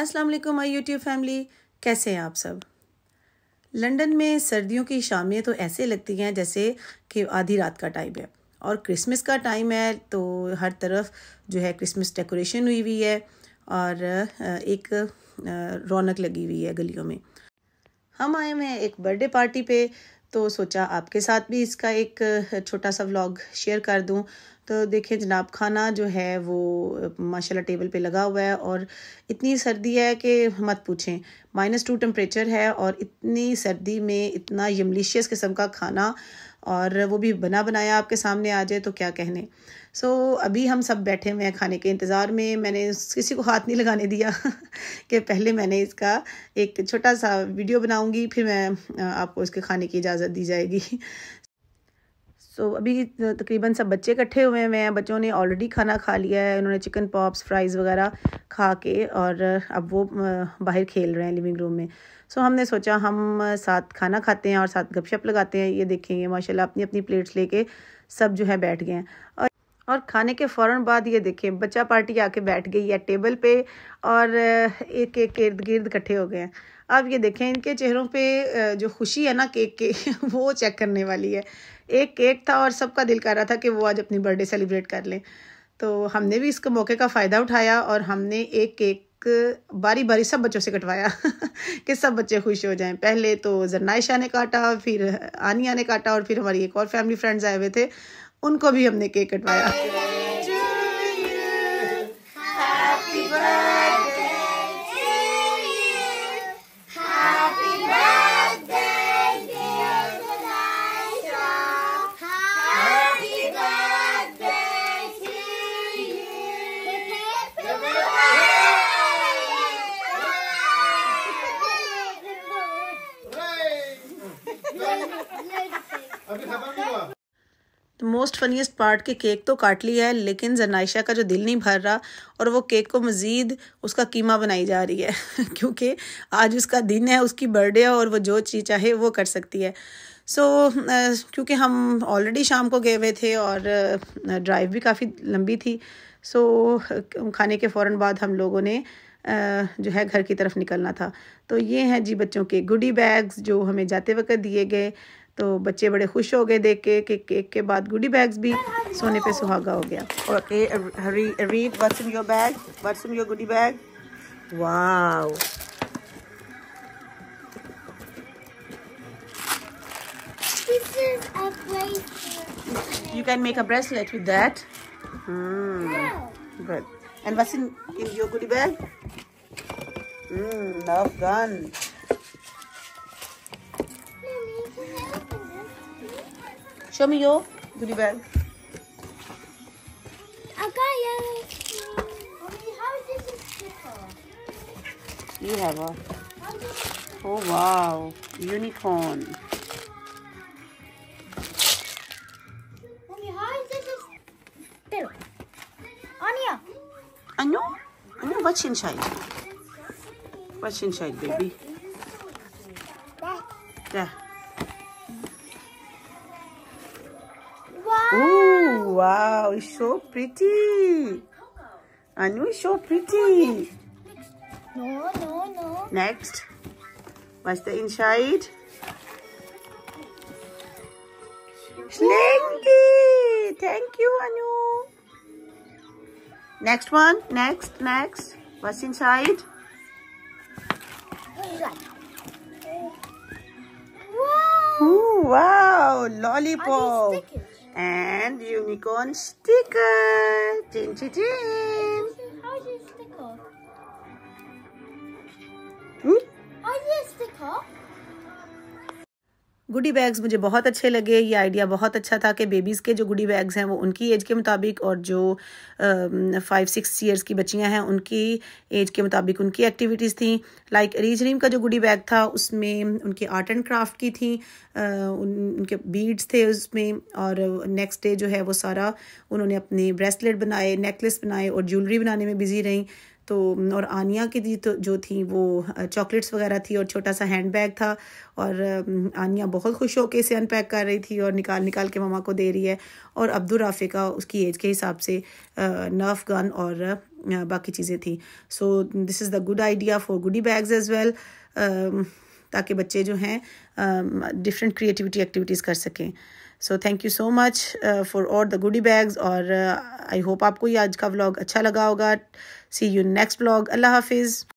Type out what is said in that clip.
अस्सलाम वालेकुम my YouTube family कैसे हैं आप सब लंदन में सर्दियों की शामें तो ऐसे लगती हैं जैसे कि आधी रात का टाइम है और क्रिसमस का टाइम है तो हर तरफ जो है क्रिसमस डेकोरेशन हुई हुई है और एक रौनक लगी हुई है गलियों में हम आए हुए हैं एक बर्थडे पार्टी पे तो सोचा आपके साथ भी इसका एक छोटा सा व्लॉग शेयर कर दूं तो देखें जनाब खाना जो है वो माशाल्लाह टेबल पे लगा हुआ है और इतनी सर्दी है कि मत पूछें माइनस टू टेम्परेचर है और इतनी सर्दी में इतना यमलिशियस किस्म का खाना और वो भी बना बनाया आपके सामने आ जाए तो क्या कहने सो so, अभी हम सब बैठे हुए हैं खाने के इंतज़ार में मैंने किसी को हाथ नहीं लगाने दिया कि पहले मैंने इसका एक छोटा सा वीडियो बनाऊंगी फिर मैं आपको इसके खाने की इजाज़त दी जाएगी सो so, अभी तकरीबन सब बच्चे इकट्ठे हुए हुए हैं बच्चों ने ऑलरेडी खाना खा लिया है उन्होंने चिकन पॉप्स फ्राइज़ वगैरह खा के और अब वो बाहर खेल रहे हैं लिविंग रूम में सो so, हमने सोचा हम साथ खाना खाते हैं और साथ गपशप लगाते हैं ये देखेंगे माशाल्लाह अपनी अपनी प्लेट्स लेके सब जो है बैठ गए हैं और और खाने के फ़ौर बाद ये देखें बच्चा पार्टी आके बैठ गई है टेबल पे और एक एक इर्द गिर्द इकट्ठे हो गए हैं अब ये देखें इनके चेहरों पे जो खुशी है ना केक के वो चेक करने वाली है एक केक था और सबका दिल कर रहा था कि वो आज अपनी बर्थडे सेलिब्रेट कर लें तो हमने भी इसके मौके का फ़ायदा उठाया और हमने एक केक बारी बारी सब बच्चों से कटवाया कि सब बच्चे खुश हो जाएं पहले तो जरनाइशा ने काटा फिर आनिया ने काटा और फिर हमारी एक और फैमिली फ्रेंड्स आए हुए थे उनको भी हमने केक कटवाया तो मोस्ट फनीस्ट पार्ट के केक तो काट लिया है लेकिन जनाइशा का जो दिल नहीं भर रहा और वो केक को मज़ीद उसका कीमा बनाई जा रही है क्योंकि आज उसका दिन है उसकी बर्थडे है और वो जो चीज़ चाहे वो कर सकती है सो so, uh, क्योंकि हम ऑलरेडी शाम को गए हुए थे और ड्राइव uh, भी काफ़ी लंबी थी सो so, खाने के फ़ौर बाद हम लोगों ने जो है घर की तरफ निकलना था तो ये हैं जी बच्चों के गुडी बैग्स जो हमें जाते वक्त दिए गए तो बच्चे बड़े खुश हो गए देख के कि केक के बाद गुडी बैग्स भी सोने पे सुहागा हो गया और a read what's in your bag what's in your goodie bag wow you can make a bracelet with that good and what's in your goodie bag hmm love gun Show me your goodie bag. I got yellow. How is this a You have a. Oh wow, unicorn. Mommy, how is this a Anya. Anya, Anya, what's inside? What's inside, baby? There. so pretty. Anu are so pretty. No, no, no. Next. What's the inside? Slinky! Thank you, Anu. Next one. Next, next. What's inside? Wow. Ooh, wow. Lollipop and unicorn sticker. Chin chin chin. How is your sticker? Hmm? How is your sticker? Goodie bags मुझे बहुत अच्छे लगे ये idea बहुत अच्छा था कि babies के जो गुडी बैग्स हैं वो उनकी एज के मुताबिक और जो फाइव सिक्स ईयर्स की बच्चियां हैं उनकी एज के मुताबिक उनकी एक्टिविटीज़ थी लाइक रीज रीजरीम का जो गुडी बैग था उसमें उनके आर्ट एंड क्राफ्ट की थी आ, उन, उनके बीड्स थे उसमें और नेक्स्ट डे जो है वो सारा उन्होंने अपने ब्रेसलेट बनाए नेकलेस बनाए और ज्वेलरी बनाने में बिजी रहीं तो और आनिया की दी तो जो थी वो चॉकलेट्स वगैरह थी और छोटा सा हैंड बैग था और आनिया बहुत खुश होकर इसे अनपैक कर रही थी और निकाल निकाल के ममा को दे रही है और अब्दुल राफे का उसकी एज के हिसाब से नर्फ गन और बाकी चीज़ें थी so this is the good idea for goodie bags as well ताकि बच्चे जो हैं डिफरेंट क्रिएटिविटी एक्टिविटीज़ कर सकें so thank you so much for all the goodie bags और आई uh, होप आपको ये आज का व्लॉग अच्छा लगा होगा सी यू नेक्स्ट व्लॉग अल्लाह हाफिज़